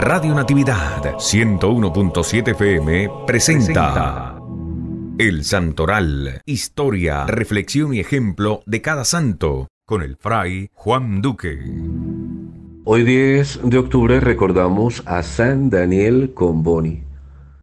Radio Natividad 101.7 FM presenta El Santoral, historia, reflexión y ejemplo de cada santo, con el fray Juan Duque. Hoy 10 de octubre recordamos a San Daniel Comboni.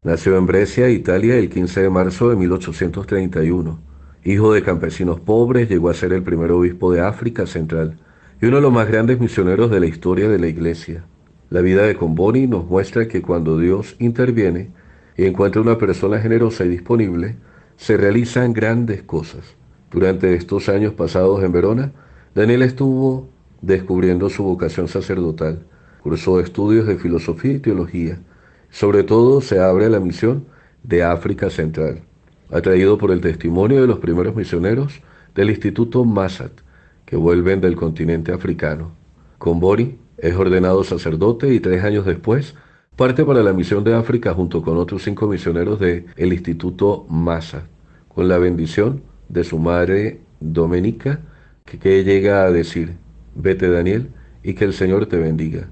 Nació en Brescia, Italia, el 15 de marzo de 1831. Hijo de campesinos pobres, llegó a ser el primer obispo de África Central y uno de los más grandes misioneros de la historia de la Iglesia. La vida de Comboni nos muestra que cuando Dios interviene y encuentra una persona generosa y disponible, se realizan grandes cosas. Durante estos años pasados en Verona, Daniel estuvo descubriendo su vocación sacerdotal. Cursó estudios de filosofía y teología. Sobre todo se abre la misión de África Central, atraído por el testimonio de los primeros misioneros del Instituto Massat, que vuelven del continente africano. Con es ordenado sacerdote y tres años después parte para la misión de África junto con otros cinco misioneros del Instituto Massa, con la bendición de su madre Domenica, que llega a decir, vete Daniel y que el Señor te bendiga.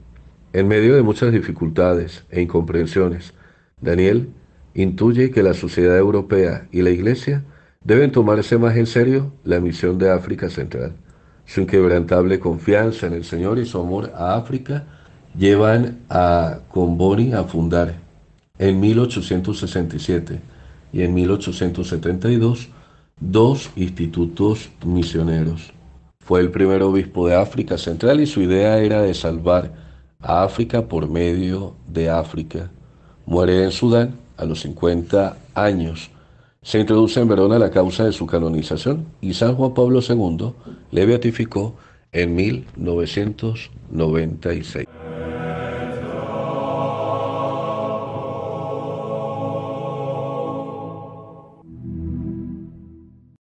En medio de muchas dificultades e incomprensiones, Daniel intuye que la sociedad europea y la Iglesia deben tomarse más en serio la misión de África Central su inquebrantable confianza en el Señor y su amor a África llevan a Comboni a fundar en 1867 y en 1872 dos institutos misioneros. Fue el primer obispo de África Central y su idea era de salvar a África por medio de África. Muere en Sudán a los 50 años se introduce en Verona la causa de su canonización y San Juan Pablo II le beatificó en 1996.